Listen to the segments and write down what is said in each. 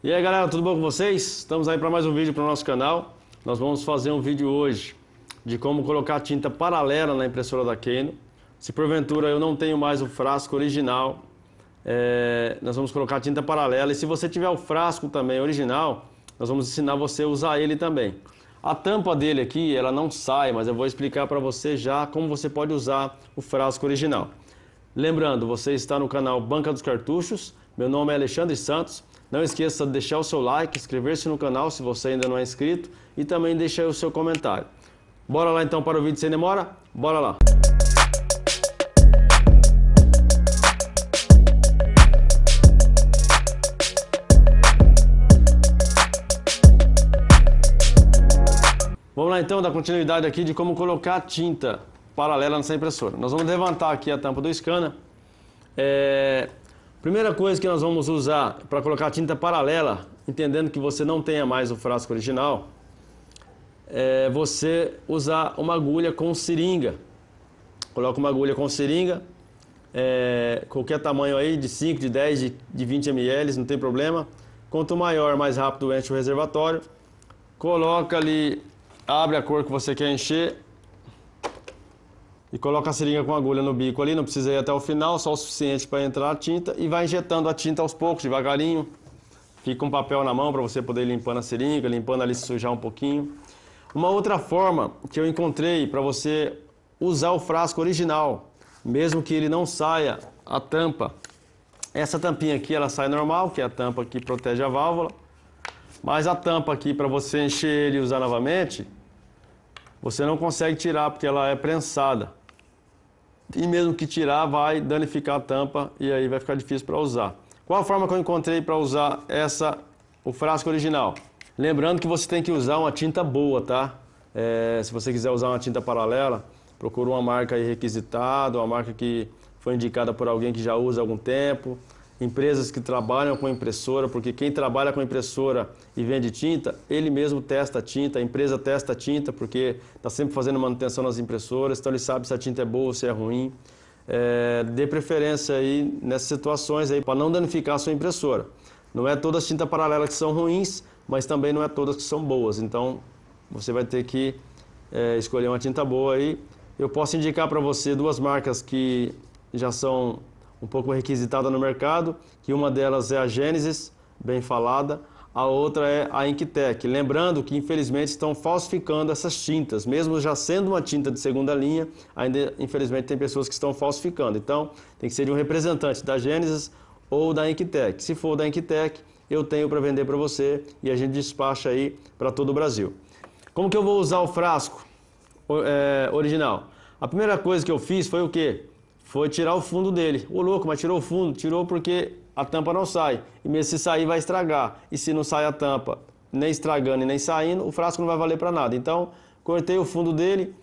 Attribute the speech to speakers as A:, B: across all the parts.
A: E aí galera, tudo bom com vocês? Estamos aí para mais um vídeo para o nosso canal. Nós vamos fazer um vídeo hoje de como colocar tinta paralela na impressora da Keno. Se porventura eu não tenho mais o frasco original, é... nós vamos colocar tinta paralela. E se você tiver o frasco também original, nós vamos ensinar você a usar ele também. A tampa dele aqui, ela não sai, mas eu vou explicar para você já como você pode usar o frasco original. Lembrando, você está no canal Banca dos Cartuchos. Meu nome é Alexandre Santos. Não esqueça de deixar o seu like, inscrever-se no canal se você ainda não é inscrito e também deixar o seu comentário. Bora lá então para o vídeo sem demora? Bora lá! Vamos lá então dar continuidade aqui de como colocar tinta paralela nessa impressora. Nós vamos levantar aqui a tampa do scanner. É, Primeira coisa que nós vamos usar para colocar tinta paralela, entendendo que você não tenha mais o frasco original, é você usar uma agulha com seringa. Coloca uma agulha com seringa, é, qualquer tamanho aí, de 5, de 10, de, de 20 ml, não tem problema. Quanto maior, mais rápido enche o reservatório. Coloca ali, abre a cor que você quer encher e coloca a seringa com agulha no bico ali, não precisa ir até o final, só o suficiente para entrar a tinta e vai injetando a tinta aos poucos, devagarinho. Fica um papel na mão para você poder ir limpando a seringa, limpando ali se sujar um pouquinho. Uma outra forma que eu encontrei para você usar o frasco original, mesmo que ele não saia a tampa. Essa tampinha aqui, ela sai normal, que é a tampa que protege a válvula. Mas a tampa aqui para você encher ele e usar novamente, você não consegue tirar porque ela é prensada e mesmo que tirar, vai danificar a tampa e aí vai ficar difícil para usar. Qual a forma que eu encontrei para usar essa, o frasco original? Lembrando que você tem que usar uma tinta boa, tá? É, se você quiser usar uma tinta paralela, procura uma marca requisitada, uma marca que foi indicada por alguém que já usa há algum tempo, empresas que trabalham com impressora, porque quem trabalha com impressora e vende tinta, ele mesmo testa a tinta, a empresa testa a tinta, porque está sempre fazendo manutenção nas impressoras, então ele sabe se a tinta é boa ou se é ruim. É, dê preferência aí nessas situações aí para não danificar a sua impressora. Não é todas as tintas paralelas que são ruins, mas também não é todas que são boas. Então você vai ter que é, escolher uma tinta boa aí. Eu posso indicar para você duas marcas que já são um pouco requisitada no mercado, que uma delas é a Gênesis, bem falada, a outra é a Inquitec. Lembrando que, infelizmente, estão falsificando essas tintas. Mesmo já sendo uma tinta de segunda linha, ainda, infelizmente, tem pessoas que estão falsificando. Então, tem que ser um representante da Gênesis ou da Inquitec. Se for da Inquitec, eu tenho para vender para você e a gente despacha aí para todo o Brasil. Como que eu vou usar o frasco é, original? A primeira coisa que eu fiz foi o quê? foi tirar o fundo dele. Ô louco, mas tirou o fundo? Tirou porque a tampa não sai. E se sair, vai estragar. E se não sai a tampa, nem estragando e nem saindo, o frasco não vai valer para nada. Então, cortei o fundo dele.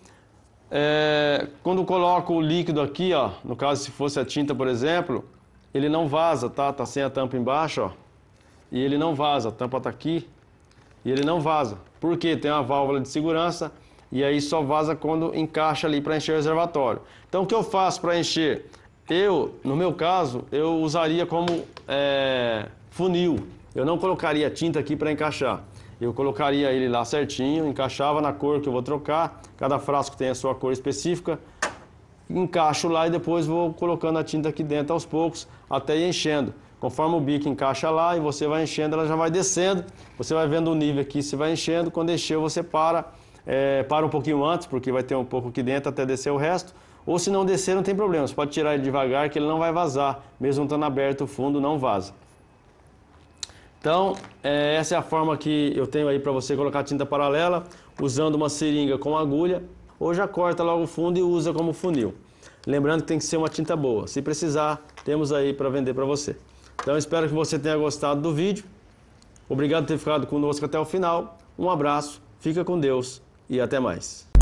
A: É, quando coloco o líquido aqui, ó, no caso se fosse a tinta, por exemplo, ele não vaza, tá? Tá sem a tampa embaixo, ó. E ele não vaza, a tampa tá aqui e ele não vaza. Por quê? Tem uma válvula de segurança e aí só vaza quando encaixa ali para encher o reservatório. Então o que eu faço para encher? Eu, no meu caso, eu usaria como é, funil. Eu não colocaria tinta aqui para encaixar. Eu colocaria ele lá certinho, encaixava na cor que eu vou trocar. Cada frasco tem a sua cor específica. Encaixo lá e depois vou colocando a tinta aqui dentro aos poucos, até ir enchendo. Conforme o bico encaixa lá e você vai enchendo, ela já vai descendo. Você vai vendo o nível aqui, se vai enchendo. Quando encheu, você para é, para um pouquinho antes, porque vai ter um pouco aqui dentro até descer o resto. Ou se não descer, não tem problema. Você pode tirar ele devagar, que ele não vai vazar. Mesmo estando aberto o fundo, não vaza. Então, é, essa é a forma que eu tenho aí para você colocar tinta paralela, usando uma seringa com agulha, ou já corta logo o fundo e usa como funil. Lembrando que tem que ser uma tinta boa. Se precisar, temos aí para vender para você. Então, espero que você tenha gostado do vídeo. Obrigado por ter ficado conosco até o final. Um abraço, fica com Deus e até mais.